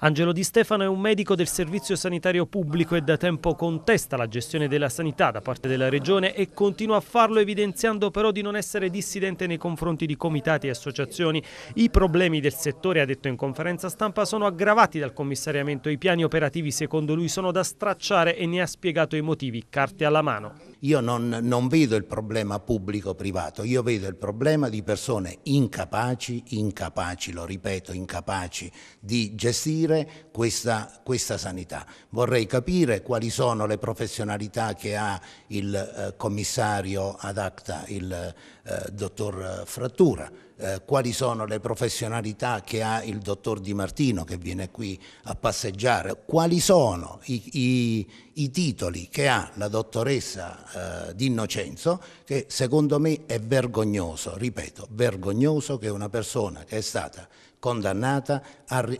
Angelo Di Stefano è un medico del servizio sanitario pubblico e da tempo contesta la gestione della sanità da parte della Regione e continua a farlo evidenziando però di non essere dissidente nei confronti di comitati e associazioni. I problemi del settore, ha detto in conferenza stampa, sono aggravati dal commissariamento. I piani operativi secondo lui sono da stracciare e ne ha spiegato i motivi, carte alla mano. Io non, non vedo il problema pubblico-privato, io vedo il problema di persone incapaci, incapaci, lo ripeto, incapaci di gestire garantire questa, questa sanità. Vorrei capire quali sono le professionalità che ha il eh, commissario ad acta, il eh, dottor Frattura eh, quali sono le professionalità che ha il dottor Di Martino che viene qui a passeggiare, quali sono i, i, i titoli che ha la dottoressa eh, Di Innocenzo, che secondo me è vergognoso, ripeto, vergognoso che una persona che è stata condannata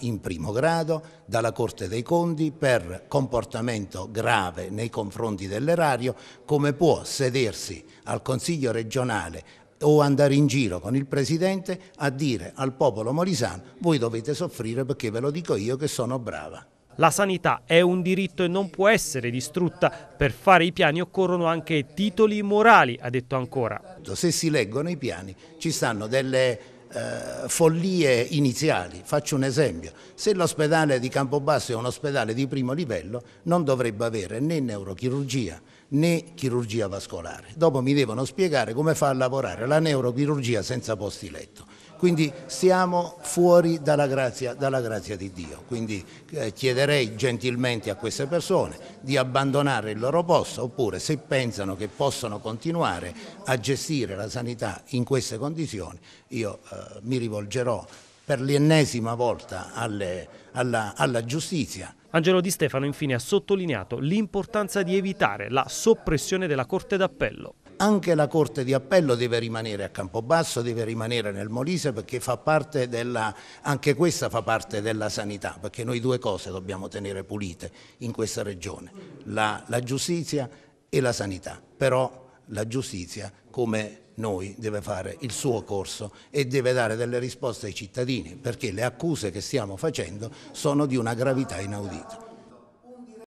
in primo grado dalla Corte dei Conti per comportamento grave nei confronti dell'erario, come può sedersi al Consiglio regionale o andare in giro con il Presidente a dire al popolo molisano voi dovete soffrire perché ve lo dico io che sono brava. La sanità è un diritto e non può essere distrutta. Per fare i piani occorrono anche titoli morali, ha detto ancora. Se si leggono i piani ci stanno delle eh, follie iniziali. Faccio un esempio, se l'ospedale di Campobasso è un ospedale di primo livello non dovrebbe avere né neurochirurgia né chirurgia vascolare. Dopo mi devono spiegare come fa a lavorare la neurochirurgia senza posti letto. Quindi siamo fuori dalla grazia, dalla grazia di Dio. Quindi eh, chiederei gentilmente a queste persone di abbandonare il loro posto oppure se pensano che possono continuare a gestire la sanità in queste condizioni, io eh, mi rivolgerò per l'ennesima volta alle, alla, alla giustizia. Angelo Di Stefano infine ha sottolineato l'importanza di evitare la soppressione della Corte d'Appello anche la Corte di Appello deve rimanere a Campobasso, deve rimanere nel Molise perché fa parte della, anche questa fa parte della sanità, perché noi due cose dobbiamo tenere pulite in questa regione, la, la giustizia e la sanità, però la giustizia come noi deve fare il suo corso e deve dare delle risposte ai cittadini perché le accuse che stiamo facendo sono di una gravità inaudita.